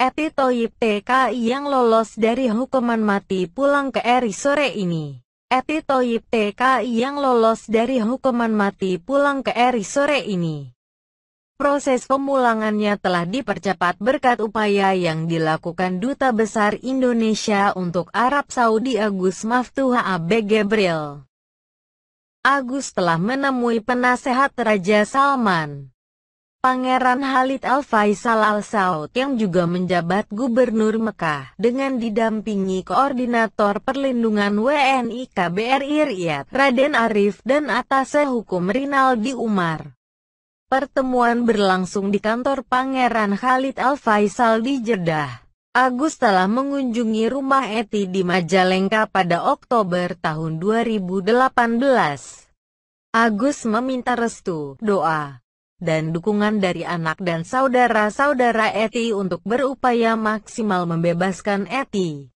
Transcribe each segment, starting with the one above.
Eti Toyib TKI yang lolos dari hukuman mati pulang ke RI sore ini. Eti Toyib TKI yang lolos dari hukuman mati pulang ke RI sore ini. Proses pemulangannya telah dipercepat berkat upaya yang dilakukan Duta Besar Indonesia untuk Arab Saudi Agus Maftuha AB Gabriel. Agus telah menemui penasehat Raja Salman. Pangeran Khalid Al-Faisal Al-Saud yang juga menjabat Gubernur Mekah dengan didampingi Koordinator Perlindungan WNI KBRI Riyadh, Raden Arif dan Atase Hukum Rinaldi Umar. Pertemuan berlangsung di kantor Pangeran Khalid Al-Faisal di Jeddah. Agus telah mengunjungi rumah Eti di Majalengka pada Oktober tahun 2018. Agus meminta restu, doa, dan dukungan dari anak dan saudara-saudara Eti untuk berupaya maksimal membebaskan Eti.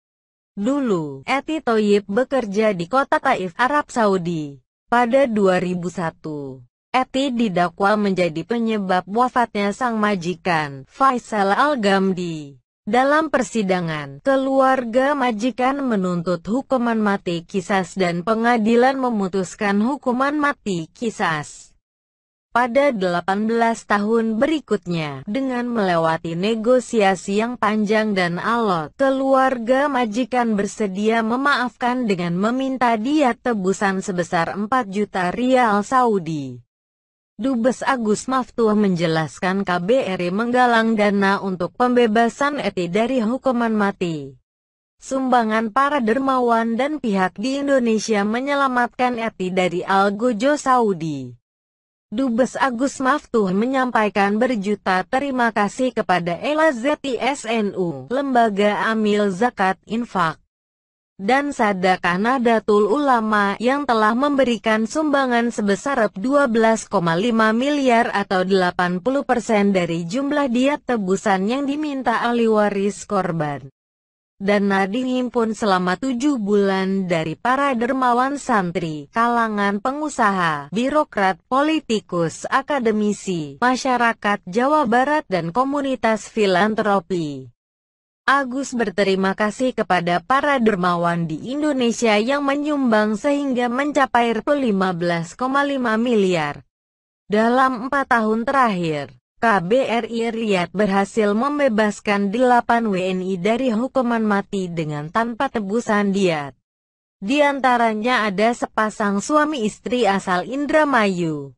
Dulu, Eti Toyib bekerja di kota Taif, Arab Saudi. Pada 2001, Eti didakwa menjadi penyebab wafatnya sang majikan, Faisal Al-Gamdi. Dalam persidangan, keluarga majikan menuntut hukuman mati kisas dan pengadilan memutuskan hukuman mati kisas pada 18 tahun berikutnya. Dengan melewati negosiasi yang panjang dan alot, keluarga majikan bersedia memaafkan dengan meminta dia tebusan sebesar 4 juta rial Saudi. Dubes Agus Maftuah menjelaskan KBRI menggalang dana untuk pembebasan Eti dari hukuman mati. Sumbangan para dermawan dan pihak di Indonesia menyelamatkan Eti dari Al Algojo Saudi. Dubes Agus Maftuh menyampaikan berjuta terima kasih kepada Ela ZTSNU, Lembaga Amil Zakat Infak, dan Sadakah Nadatul Ulama yang telah memberikan sumbangan sebesar 12,5 miliar atau 80% persen dari jumlah diat tebusan yang diminta ahli waris korban dan nadi himpun selama tujuh bulan dari para dermawan santri, kalangan pengusaha, birokrat, politikus, akademisi, masyarakat Jawa Barat dan komunitas filantropi. Agus berterima kasih kepada para dermawan di Indonesia yang menyumbang sehingga mencapai 15,5 miliar dalam empat tahun terakhir. KBRI Riyadh berhasil membebaskan 8 WNI dari hukuman mati dengan tanpa tebusan diat. Di antaranya ada sepasang suami istri asal Indramayu.